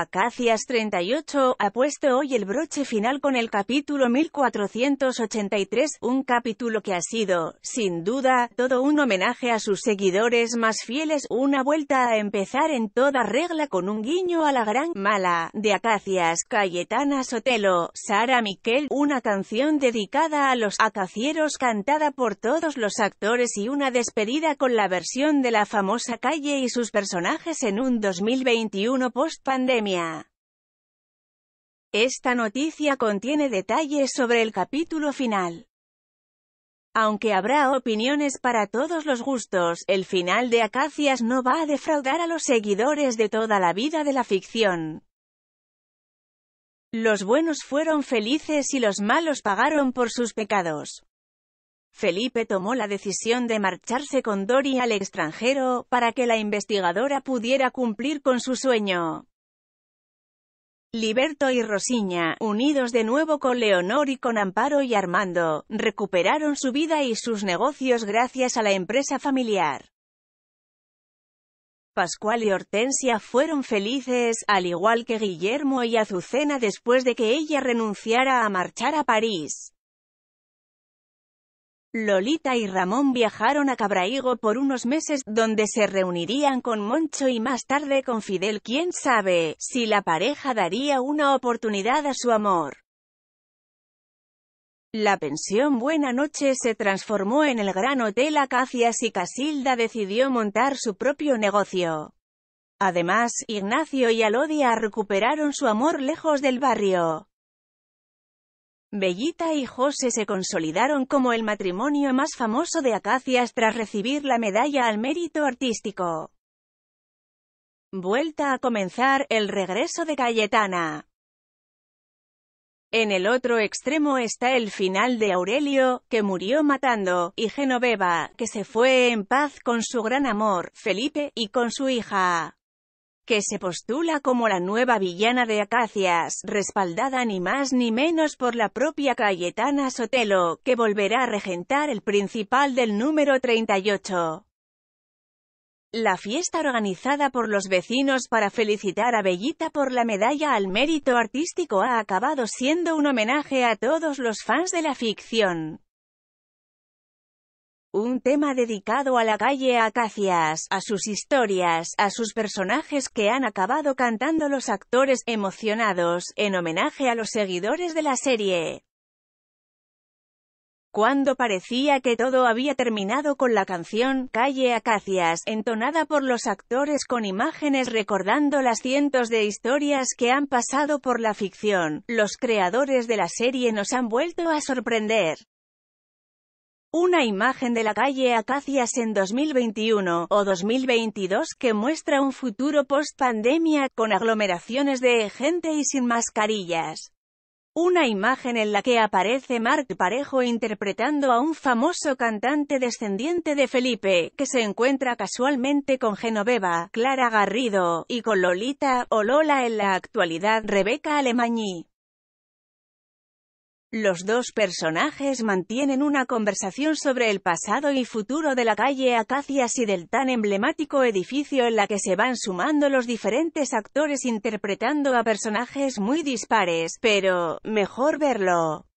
Acacias 38 ha puesto hoy el broche final con el capítulo 1483, un capítulo que ha sido, sin duda, todo un homenaje a sus seguidores más fieles, una vuelta a empezar en toda regla con un guiño a la gran mala, de Acacias, Cayetana Sotelo, Sara Miquel, una canción dedicada a los acacieros cantada por todos los actores y una despedida con la versión de la famosa calle y sus personajes en un 2021 post-pandemia. Esta noticia contiene detalles sobre el capítulo final. Aunque habrá opiniones para todos los gustos, el final de Acacias no va a defraudar a los seguidores de toda la vida de la ficción. Los buenos fueron felices y los malos pagaron por sus pecados. Felipe tomó la decisión de marcharse con Dori al extranjero, para que la investigadora pudiera cumplir con su sueño. Liberto y Rosiña, unidos de nuevo con Leonor y con Amparo y Armando, recuperaron su vida y sus negocios gracias a la empresa familiar. Pascual y Hortensia fueron felices, al igual que Guillermo y Azucena después de que ella renunciara a marchar a París. Lolita y Ramón viajaron a Cabraigo por unos meses, donde se reunirían con Moncho y más tarde con Fidel. Quién sabe si la pareja daría una oportunidad a su amor. La pensión Buena Noche se transformó en el gran hotel Acacias y Casilda decidió montar su propio negocio. Además, Ignacio y Alodia recuperaron su amor lejos del barrio. Bellita y José se consolidaron como el matrimonio más famoso de Acacias tras recibir la medalla al mérito artístico. Vuelta a comenzar el regreso de Cayetana. En el otro extremo está el final de Aurelio, que murió matando, y Genoveva, que se fue en paz con su gran amor, Felipe, y con su hija que se postula como la nueva villana de Acacias, respaldada ni más ni menos por la propia Cayetana Sotelo, que volverá a regentar el principal del número 38. La fiesta organizada por los vecinos para felicitar a Bellita por la medalla al mérito artístico ha acabado siendo un homenaje a todos los fans de la ficción un tema dedicado a la calle Acacias, a sus historias, a sus personajes que han acabado cantando los actores, emocionados, en homenaje a los seguidores de la serie. Cuando parecía que todo había terminado con la canción Calle Acacias, entonada por los actores con imágenes recordando las cientos de historias que han pasado por la ficción, los creadores de la serie nos han vuelto a sorprender. Una imagen de la calle Acacias en 2021 o 2022 que muestra un futuro post-pandemia, con aglomeraciones de gente y sin mascarillas. Una imagen en la que aparece Mark Parejo interpretando a un famoso cantante descendiente de Felipe, que se encuentra casualmente con Genoveva, Clara Garrido, y con Lolita, o Lola en la actualidad, Rebeca Alemañí. Los dos personajes mantienen una conversación sobre el pasado y futuro de la calle Acacias y del tan emblemático edificio en la que se van sumando los diferentes actores interpretando a personajes muy dispares, pero, mejor verlo.